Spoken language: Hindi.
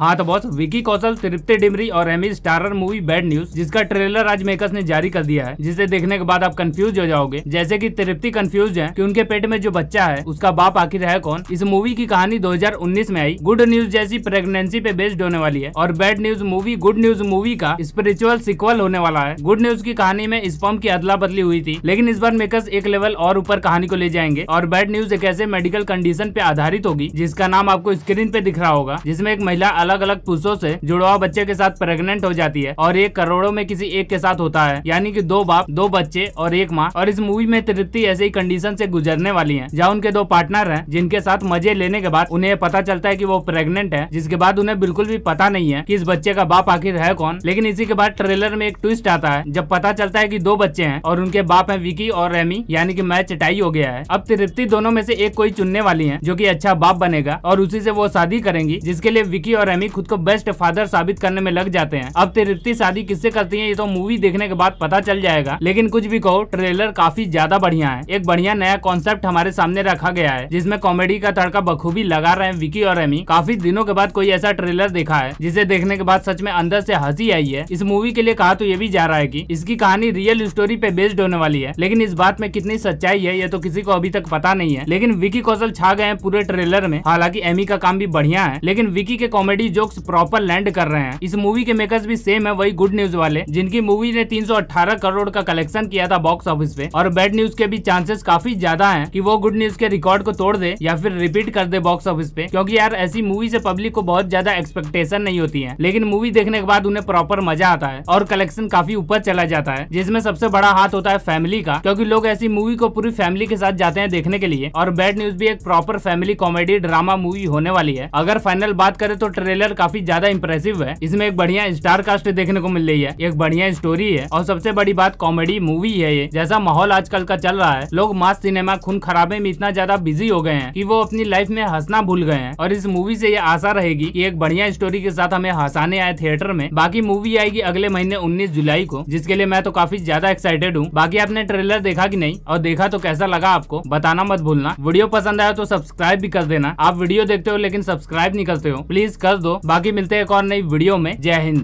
हाँ तो बॉस विकी कौशल तृप्ति डिमरी और Ammy starrer movie Bad News जिसका ट्रेलर आज मेकर्स ने जारी कर दिया है जिसे देखने के बाद आप कंफ्यूज हो जाओगे जैसे कि तृप्ति कंफ्यूज है कि उनके पेट में जो बच्चा है उसका बाप आखिर है कौन इस मूवी की कहानी 2019 में आई गुड न्यूज जैसी प्रेगनेंसी पे बेस्ड होने वाली है और Bad News movie Good News movie का स्पिरिचुअल सिक्वल होने वाला है गुड न्यूज की कहानी में स्पम की अदला बदली हुई थी लेकिन इस बार मेकर्स एक लेवल और ऊपर कहानी को ले जाएंगे और बैड न्यूज एक ऐसे मेडिकल कंडीशन पे आधारित होगी जिसका नाम आपको स्क्रीन पे दिख रहा होगा जिसमे एक महिला अलग अलग पुरुषों से जुड़वा बच्चे के साथ प्रेग्नेंट हो जाती है और एक करोड़ों में किसी एक के साथ होता है यानी कि दो बाप दो बच्चे और एक माँ और इस मूवी में तृप्ति ऐसे ही कंडीशन से गुजरने वाली है जहाँ उनके दो पार्टनर है जिनके साथ मजे लेने के बाद उन्हें पता चलता है की वो प्रेगनेंट है जिसके बाद उन्हें बिल्कुल भी पता नहीं है की इस बच्चे का बाप आखिर है कौन लेकिन इसी के बाद ट्रेलर में एक ट्विस्ट आता है जब पता चलता है की दो बच्चे है और उनके बाप है विकी और रेमी यानी की मैच चटाई हो गया है अब तृप्ति दोनों में से एक कोई चुनने वाली है जो की अच्छा बाप बनेगा और उसी से वो शादी करेंगी जिसके लिए विकी और रेमी फैमी खुद को बेस्ट फादर साबित करने में लग जाते हैं अब तिरुपति शादी किससे करती है ये तो मूवी देखने के बाद पता चल जाएगा लेकिन कुछ भी कहो ट्रेलर काफी ज्यादा बढ़िया है एक बढ़िया नया कॉन्सेप्ट हमारे सामने रखा गया है जिसमे कॉमेडी का तड़का बखूबी लगा रहे हैं विकी और एमी काफी दिनों के बाद कोई ऐसा ट्रेलर देखा है जिसे देखने के बाद सच में अंदर से हंसी आई है इस मूवी के लिए कहा तो ये भी जा रहा है की इसकी कहानी रियल स्टोरी पे बेस्ड होने वाली है लेकिन इस बात में कितनी सच्चाई है ये तो किसी को अभी तक पता नहीं है लेकिन विकी कौशल छा गए हैं पूरे ट्रेलर में हालांकि एमी का काम भी बढ़िया है लेकिन विकी के comedy comedy jokes proper land कर रहे हैं इस मूवी के मेकर्स भी सेम है वही गुड न्यूज वाले जिनकी मूवी ने 318 करोड़ का कलेक्शन किया था बॉक्स ऑफिस पे और बैड न्यूज के भी चांसेस काफी ज्यादा है की वो गुड न्यूज के रिकॉर्ड को तोड़ दे या फिर रिपीट कर दे बॉक्स ऑफिस पे क्यूँकी यार ऐसी मूवी ऐसी पब्लिक को बहुत ज्यादा एक्सपेक्टेशन नहीं होती है लेकिन मूवी देखने के बाद उन्हें प्रॉपर मजा आता है और कलेक्शन काफी ऊपर चला जाता है जिसमें सबसे बड़ा हाथ होता है फैमिली का क्योंकि लोग ऐसी मूवी को पूरी फैमिली के साथ जाते हैं देखने के लिए और बैड न्यूज भी एक proper family comedy drama movie होने वाली है अगर फाइनल बात करें तो ट्रेलर ट्रेलर काफी ज्यादा इम्प्रेसिव है इसमें एक बढ़िया स्टार कास्ट देखने को मिल रही है एक बढ़िया स्टोरी है और सबसे बड़ी बात कॉमेडी मूवी है ये जैसा माहौल आजकल का चल रहा है लोग मास सिनेमा खून खराबे में इतना ज्यादा बिजी हो गए हैं कि वो अपनी लाइफ में हंसना भूल गए हैं और इस मूवी से ये आशा रहेगी कि एक बढ़िया स्टोरी के साथ हमें हंसाने आए थिएटर में बाकी मूवी आएगी अगले महीने उन्नीस जुलाई को जिसके लिए मैं तो काफी ज्यादा एक्साइटेड हूँ बाकी आपने ट्रेलर देखा की नहीं और देखा तो कैसा लगा आपको बताना मत भूलना वीडियो पसंद आया तो सब्सक्राइब भी कर देना आप वीडियो देखते हो लेकिन सब्सक्राइब नहीं करते हो प्लीज कर दो बाकी मिलते हैं एक और नई वीडियो में जय हिंद